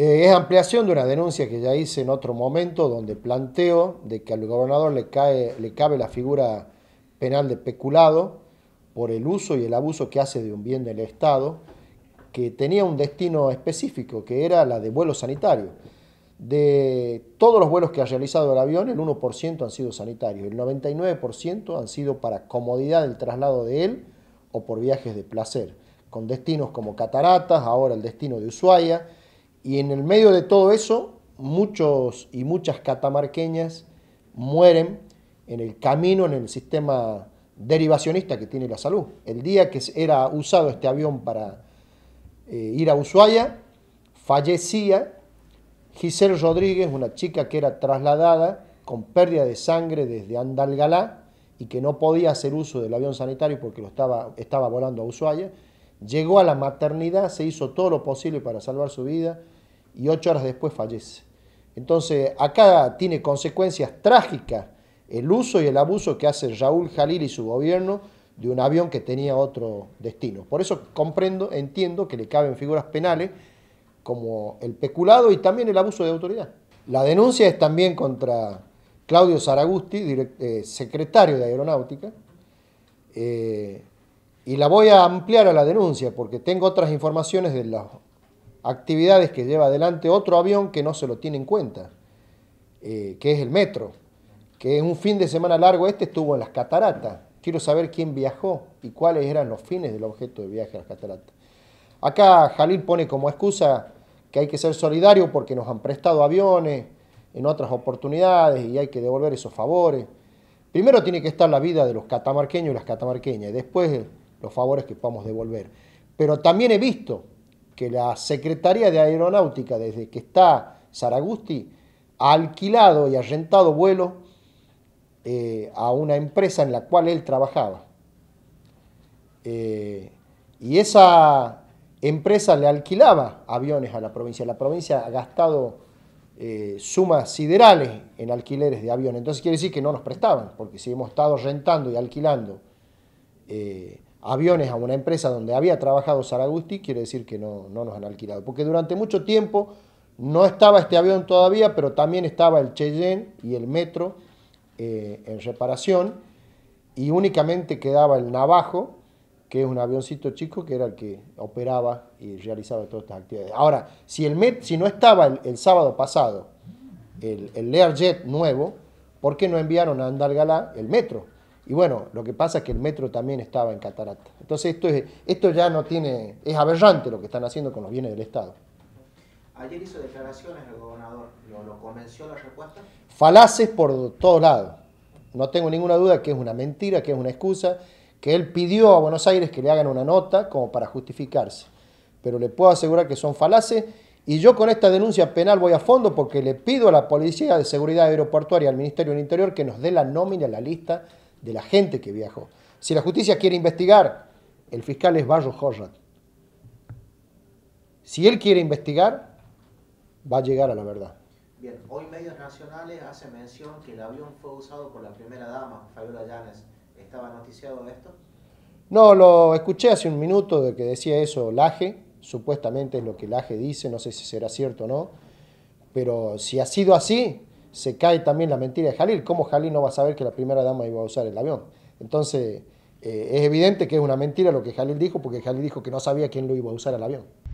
Eh, es ampliación de una denuncia que ya hice en otro momento, donde planteo de que al gobernador le, cae, le cabe la figura penal de peculado por el uso y el abuso que hace de un bien del Estado, que tenía un destino específico, que era la de vuelo sanitario. De todos los vuelos que ha realizado el avión, el 1% han sido sanitarios, el 99% han sido para comodidad del traslado de él o por viajes de placer, con destinos como Cataratas, ahora el destino de Ushuaia, y en el medio de todo eso, muchos y muchas catamarqueñas mueren en el camino, en el sistema derivacionista que tiene la salud. El día que era usado este avión para eh, ir a Ushuaia, fallecía Giselle Rodríguez, una chica que era trasladada con pérdida de sangre desde Andalgalá y que no podía hacer uso del avión sanitario porque lo estaba, estaba volando a Ushuaia, Llegó a la maternidad, se hizo todo lo posible para salvar su vida y ocho horas después fallece. Entonces, acá tiene consecuencias trágicas el uso y el abuso que hace Raúl Jalil y su gobierno de un avión que tenía otro destino. Por eso comprendo, entiendo que le caben figuras penales como el peculado y también el abuso de autoridad. La denuncia es también contra Claudio Saragusti, eh, secretario de Aeronáutica, eh, y la voy a ampliar a la denuncia porque tengo otras informaciones de las actividades que lleva adelante otro avión que no se lo tiene en cuenta, eh, que es el metro, que es un fin de semana largo este estuvo en las cataratas. Quiero saber quién viajó y cuáles eran los fines del objeto de viaje a las cataratas. Acá Jalil pone como excusa que hay que ser solidario porque nos han prestado aviones en otras oportunidades y hay que devolver esos favores. Primero tiene que estar la vida de los catamarqueños y las catamarqueñas, y después los favores que podamos devolver. Pero también he visto que la Secretaría de Aeronáutica, desde que está Saragusti, ha alquilado y ha rentado vuelo eh, a una empresa en la cual él trabajaba. Eh, y esa empresa le alquilaba aviones a la provincia. La provincia ha gastado eh, sumas siderales en alquileres de aviones. Entonces quiere decir que no nos prestaban, porque si hemos estado rentando y alquilando eh, aviones a una empresa donde había trabajado Saragusti, quiere decir que no, no, nos han alquilado. Porque durante mucho tiempo no estaba este avión todavía, pero también estaba el Cheyenne y el Metro eh, en reparación. Y únicamente quedaba el Navajo, que es un avioncito chico que era el que operaba y realizaba todas estas actividades. Ahora, si, el si no estaba el, sábado pasado el, el Learjet nuevo, ¿por qué no enviaron a Andalgalá el Metro? Y bueno, lo que pasa es que el metro también estaba en catarata. Entonces esto, es, esto ya no tiene, es aberrante lo que están haciendo con los bienes del Estado. Ayer hizo declaraciones el gobernador, ¿lo, convenció la respuesta? Falaces por todos lados. No tengo ninguna duda que es una mentira, que es una excusa, que él pidió a Buenos Aires que le hagan una nota como para justificarse. Pero le puedo asegurar que son falaces y yo con esta denuncia penal voy a fondo porque le pido a la Policía de Seguridad Aeroportuaria, y al Ministerio del Interior, que nos dé la nómina, la lista de la gente que viajó. Si la justicia quiere investigar, el fiscal es Barro Horrat. Si él quiere investigar, va a llegar a la verdad. Bien, hoy medios nacionales hacen mención que el avión fue usado por la primera dama, Fabiola Llanes. ¿Estaba noticiado esto? No, lo escuché hace un minuto de que decía eso Laje, supuestamente es lo que Laje dice, no sé si será cierto o no, pero si ha sido así, se cae también la mentira de Jalil. ¿Cómo Jalil no va a saber que la primera dama iba a usar el avión? Entonces, eh, es evidente que es una mentira lo que Jalil dijo, porque Jalil dijo que no sabía quién lo iba a usar el avión.